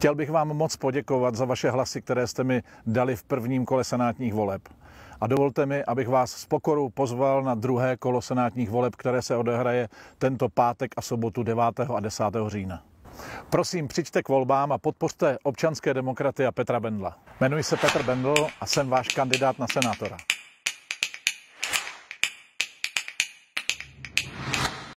Chtěl bych vám moc poděkovat za vaše hlasy, které jste mi dali v prvním kole senátních voleb. A dovolte mi, abych vás s pokorou pozval na druhé kolo senátních voleb, které se odehraje tento pátek a sobotu 9. a 10. října. Prosím, přijďte k volbám a podpořte občanské demokraty a Petra Bendla. Jmenuji se Petr Bendl a jsem váš kandidát na senátora.